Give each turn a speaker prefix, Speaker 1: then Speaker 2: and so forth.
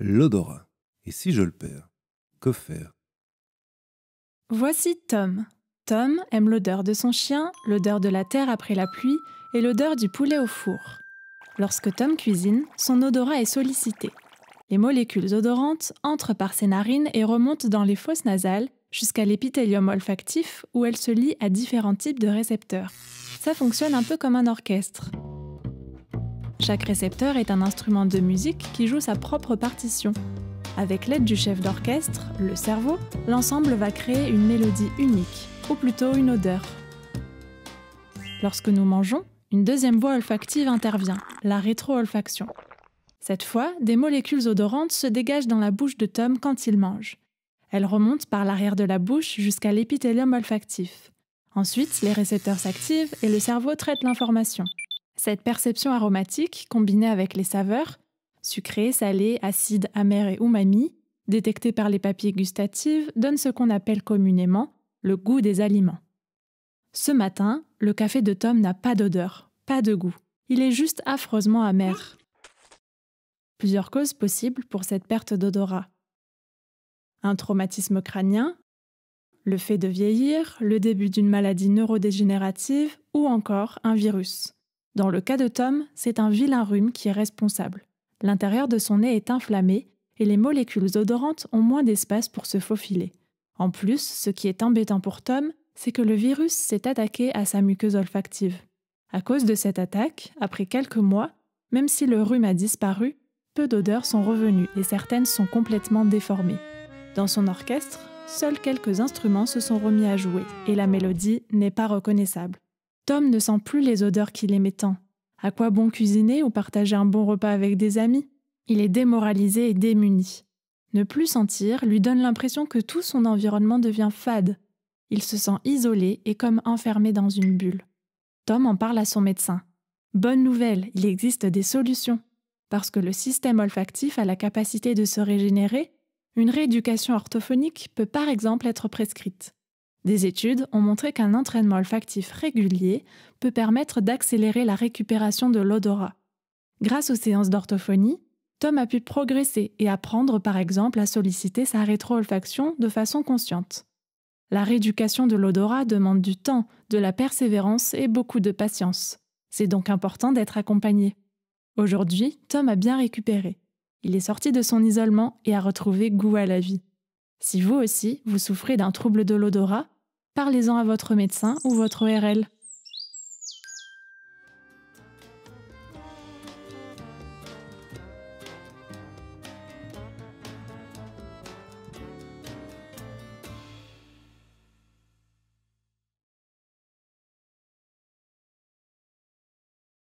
Speaker 1: l'odorat. Et si je le perds, que faire Voici Tom. Tom aime l'odeur de son chien, l'odeur de la terre après la pluie et l'odeur du poulet au four. Lorsque Tom cuisine, son odorat est sollicité. Les molécules odorantes entrent par ses narines et remontent dans les fosses nasales jusqu'à l'épithélium olfactif où elles se lient à différents types de récepteurs. Ça fonctionne un peu comme un orchestre. Chaque récepteur est un instrument de musique qui joue sa propre partition. Avec l'aide du chef d'orchestre, le cerveau, l'ensemble va créer une mélodie unique, ou plutôt une odeur. Lorsque nous mangeons, une deuxième voie olfactive intervient, la rétroolfaction. Cette fois, des molécules odorantes se dégagent dans la bouche de Tom quand il mange. Elles remontent par l'arrière de la bouche jusqu'à l'épithélium olfactif. Ensuite, les récepteurs s'activent et le cerveau traite l'information. Cette perception aromatique, combinée avec les saveurs, sucrées, salées, acides, amères et umami, détectées par les papilles gustatives, donne ce qu'on appelle communément le goût des aliments. Ce matin, le café de Tom n'a pas d'odeur, pas de goût. Il est juste affreusement amer. Plusieurs causes possibles pour cette perte d'odorat. Un traumatisme crânien, le fait de vieillir, le début d'une maladie neurodégénérative ou encore un virus. Dans le cas de Tom, c'est un vilain rhume qui est responsable. L'intérieur de son nez est inflammé et les molécules odorantes ont moins d'espace pour se faufiler. En plus, ce qui est embêtant pour Tom, c'est que le virus s'est attaqué à sa muqueuse olfactive. À cause de cette attaque, après quelques mois, même si le rhume a disparu, peu d'odeurs sont revenues et certaines sont complètement déformées. Dans son orchestre, seuls quelques instruments se sont remis à jouer et la mélodie n'est pas reconnaissable. Tom ne sent plus les odeurs qu'il aimait tant. À quoi bon cuisiner ou partager un bon repas avec des amis Il est démoralisé et démuni. Ne plus sentir lui donne l'impression que tout son environnement devient fade. Il se sent isolé et comme enfermé dans une bulle. Tom en parle à son médecin. Bonne nouvelle, il existe des solutions. Parce que le système olfactif a la capacité de se régénérer, une rééducation orthophonique peut par exemple être prescrite. Des études ont montré qu'un entraînement olfactif régulier peut permettre d'accélérer la récupération de l'odorat. Grâce aux séances d'orthophonie, Tom a pu progresser et apprendre par exemple à solliciter sa rétroolfaction de façon consciente. La rééducation de l'odorat demande du temps, de la persévérance et beaucoup de patience. C'est donc important d'être accompagné. Aujourd'hui, Tom a bien récupéré. Il est sorti de son isolement et a retrouvé goût à la vie. Si vous aussi, vous souffrez d'un trouble de l'odorat, parlez-en à votre médecin ou votre ORL.